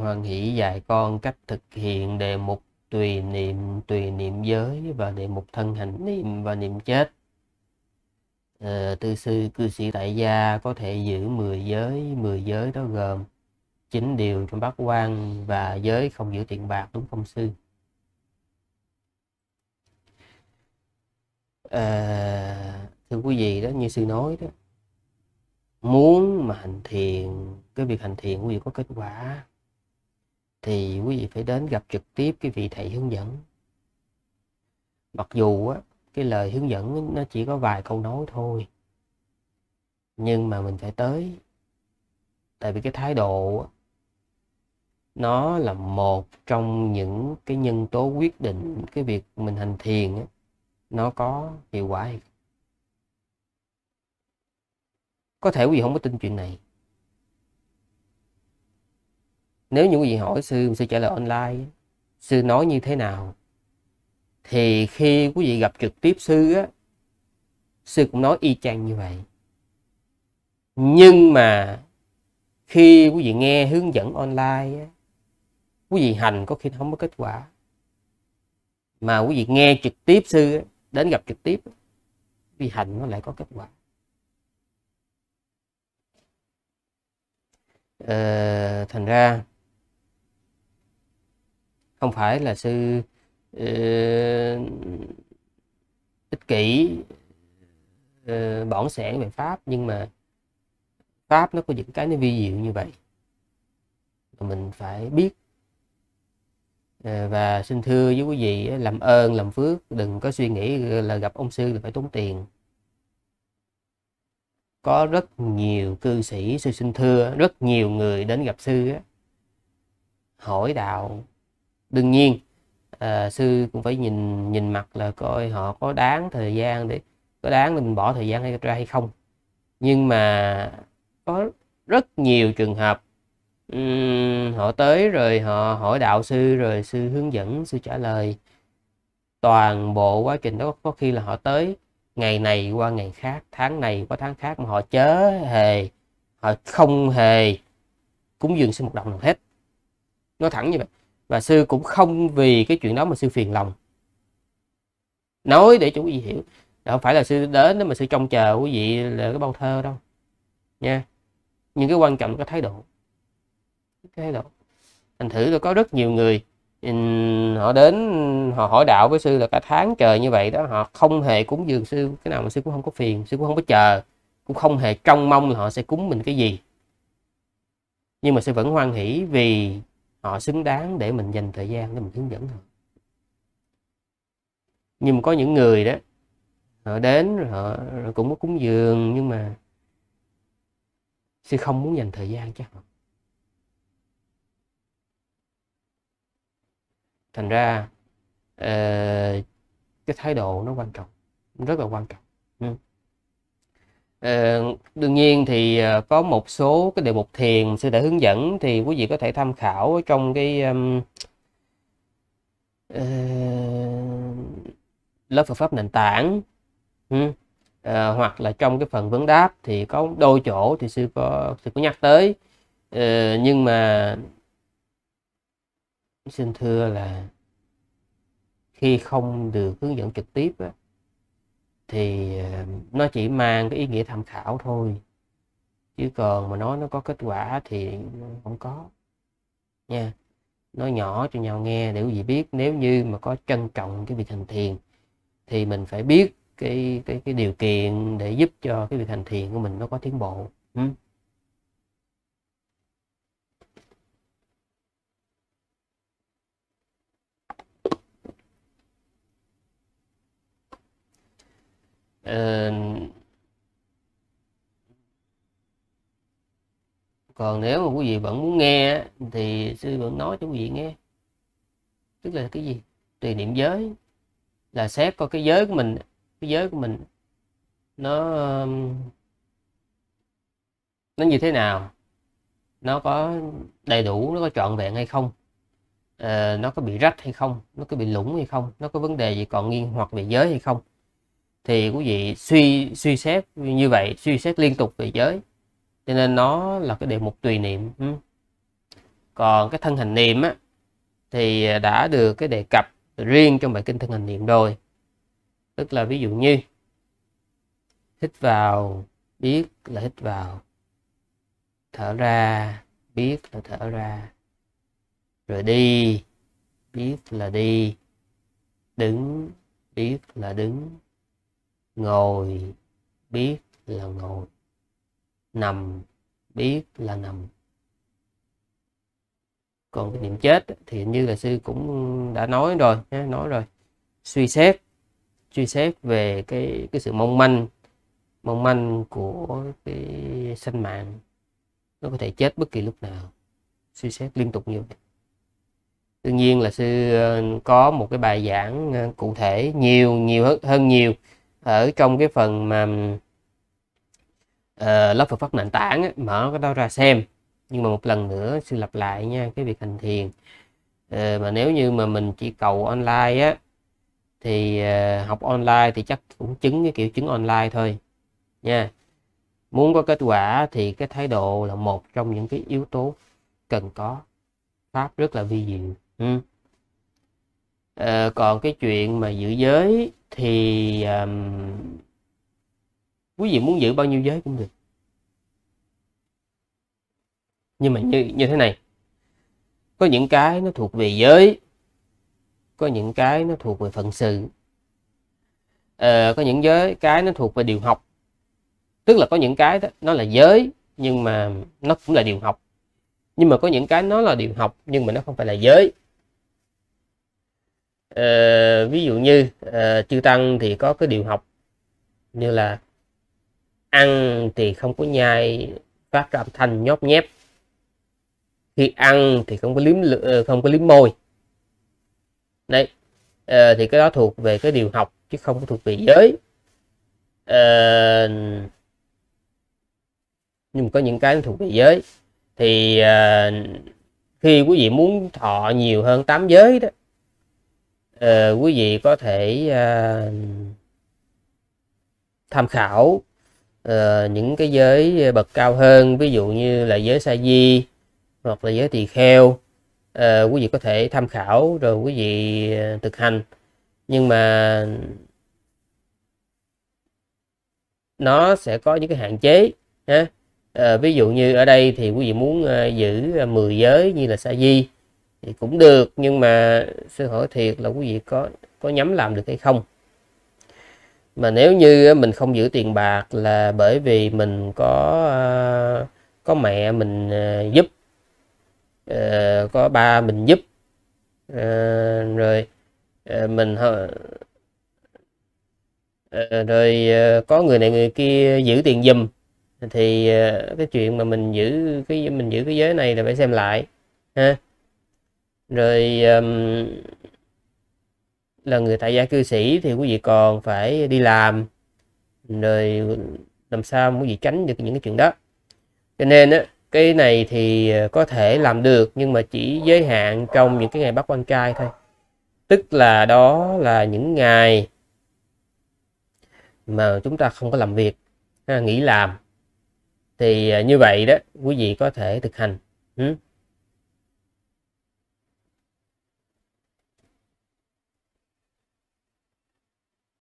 hoan hỷ dạy con cách thực hiện đề mục tùy niệm tùy niệm giới và đề mục thân hành niệm và niệm chết à, tư sư cư sĩ tại gia có thể giữ 10 giới 10 giới đó gồm chín điều trong bát quan và giới không giữ tiền bạc đúng không sư à, thưa quý vị đó như sư nói đó muốn mà hành thiền cái việc hành thiền quý vị có kết quả thì quý vị phải đến gặp trực tiếp cái vị thầy hướng dẫn mặc dù á, cái lời hướng dẫn nó chỉ có vài câu nói thôi nhưng mà mình phải tới tại vì cái thái độ á, nó là một trong những cái nhân tố quyết định cái việc mình hành thiền á, nó có hiệu quả hay không có thể quý vị không có tin chuyện này nếu những quý vị hỏi sư sư trả lời online sư nói như thế nào thì khi quý vị gặp trực tiếp sư á sư cũng nói y chang như vậy nhưng mà khi quý vị nghe hướng dẫn online quý vị hành có khi không có kết quả mà quý vị nghe trực tiếp sư đến gặp trực tiếp quý hành nó lại có kết quả ờ, thành ra không phải là sư uh, ích kỷ uh, bỏng sẻn về pháp nhưng mà pháp nó có những cái nó vi diệu như vậy mà mình phải biết ờ, và xin thưa với quý vị làm ơn làm phước đừng có suy nghĩ là gặp ông sư thì phải tốn tiền có rất nhiều cư sĩ sư xin thưa rất nhiều người đến gặp sư hỏi đạo đương nhiên à, sư cũng phải nhìn nhìn mặt là coi họ có đáng thời gian để có đáng mình bỏ thời gian hay ra hay không nhưng mà có rất nhiều trường hợp um, họ tới rồi họ hỏi đạo sư rồi sư hướng dẫn sư trả lời toàn bộ quá trình đó có khi là họ tới ngày này qua ngày khác tháng này qua tháng khác mà họ chớ hề họ không hề cúng dường sư một đồng nào hết nói thẳng như vậy và sư cũng không vì cái chuyện đó mà sư phiền lòng nói để chú ý hiểu đó không phải là sư đến đó mà sư trông chờ quý vị là cái bao thơ đâu nha nhưng cái quan trọng là cái thái độ cái thái độ thành thử là có rất nhiều người họ đến họ hỏi đạo với sư là cả tháng trời như vậy đó họ không hề cúng dường sư cái nào mà sư cũng không có phiền sư cũng không có chờ cũng không hề trông mong là họ sẽ cúng mình cái gì nhưng mà sư vẫn hoan hỷ vì họ xứng đáng để mình dành thời gian để mình hướng dẫn họ nhưng mà có những người đó họ đến rồi họ rồi cũng có cúng dường nhưng mà sư không muốn dành thời gian cho họ thành ra uh, cái thái độ nó quan trọng rất là quan trọng ừ. Ờ, đương nhiên thì ờ, có một số cái đề mục thiền sư đã hướng dẫn thì quý vị có thể tham khảo trong cái um, uh, lớp Phật pháp nền tảng ừ. hoặc là trong cái phần vấn đáp thì có đôi chỗ thì sư có sư có nhắc tới à, nhưng mà xin thưa là khi không được hướng dẫn trực tiếp thì à, nó chỉ mang cái ý nghĩa tham khảo thôi chứ còn mà nói nó có kết quả thì không có nha nói nhỏ cho nhau nghe để quý vị biết nếu như mà có trân trọng cái việc hành thiền thì mình phải biết cái cái cái điều kiện để giúp cho cái việc hành thiền của mình nó có tiến bộ ừ. Ờ, còn nếu mà quý vị vẫn muốn nghe thì sư vẫn nói cho quý vị nghe tức là cái gì tùy niệm giới là xét coi cái giới của mình cái giới của mình nó um, nó như thế nào nó có đầy đủ nó có trọn vẹn hay không à, nó có bị rách hay không nó có bị lũng hay không nó có vấn đề gì còn nghiêng hoặc bị giới hay không thì quý vị suy suy xét như vậy suy xét liên tục về giới cho nên nó là cái đề mục tùy niệm ừ. còn cái thân hành niệm á, thì đã được cái đề cập riêng trong bài kinh thân hành niệm rồi tức là ví dụ như hít vào biết là hít vào thở ra biết là thở ra rồi đi biết là đi đứng biết là đứng ngồi biết là ngồi nằm biết là nằm còn cái niệm chết thì như là sư cũng đã nói rồi nói rồi suy xét suy xét về cái cái sự mong manh mong manh của cái sinh mạng nó có thể chết bất kỳ lúc nào suy xét liên tục như vậy đương nhiên là sư ờ, có một cái bài giảng ờ, cụ thể nhiều nhiều hơn nhiều ở trong cái phần mà uh, lớp Phật pháp nền tảng ấy, mở cái đó ra xem nhưng mà một lần nữa sư lặp lại nha cái việc hành thiền uh, mà nếu như mà mình chỉ cầu online á thì uh, học online thì chắc cũng chứng cái kiểu chứng online thôi nha muốn có kết quả thì cái thái độ là một trong những cái yếu tố cần có pháp rất là vi diệu ừ. à, còn cái chuyện mà giữ giới thì um, quý vị muốn giữ bao nhiêu giới cũng được nhưng mà như như thế này có những cái nó thuộc về giới có những cái nó thuộc về phận sự ờ, có những giới cái nó thuộc về điều học tức là có những cái đó, nó là giới nhưng mà nó cũng là điều học nhưng mà có những cái nó là điều học nhưng mà nó không phải là giới Ờ, ví dụ như à, chư tăng thì có cái điều học như là ăn thì không có nhai phát ra âm thanh nhóp nhép khi ăn thì không có liếm ờ, không có liếm môi đấy à, thì cái đó thuộc về cái điều học chứ không có thuộc về giới à, nhưng có những cái thuộc về giới thì à, khi quý vị muốn thọ nhiều hơn tám giới đó uh, quý vị có thể uh, tham khảo uh, những cái giới bậc cao hơn ví dụ như là giới sa di hoặc là giới tỳ kheo uh, quý vị có thể tham khảo rồi quý vị uh, thực hành nhưng mà nó sẽ có những cái hạn chế ha. À, ví dụ như ở đây thì quý vị muốn uh, giữ 10 giới như là sa di thì cũng được nhưng mà sư hỏi thiệt là quý vị có có nhắm làm được hay không mà nếu như mình không giữ tiền bạc là bởi vì mình có à, có mẹ mình à, giúp à, có ba mình giúp rồi mình rồi có người này người kia giữ tiền dùm thì cái chuyện mà mình giữ cái mình giữ cái giới này là phải xem lại ha rồi um, là người tại gia cư sĩ thì quý vị còn phải đi làm rồi làm sao quý vị tránh được những cái chuyện đó cho nên á, cái này thì ờ, có thể làm được nhưng mà chỉ giới hạn trong những cái ngày bắt quan trai thôi tức là đó là những ngày mà chúng ta không có làm việc ha, nghỉ làm thì ờ, như vậy đó quý vị có thể thực hành ừ.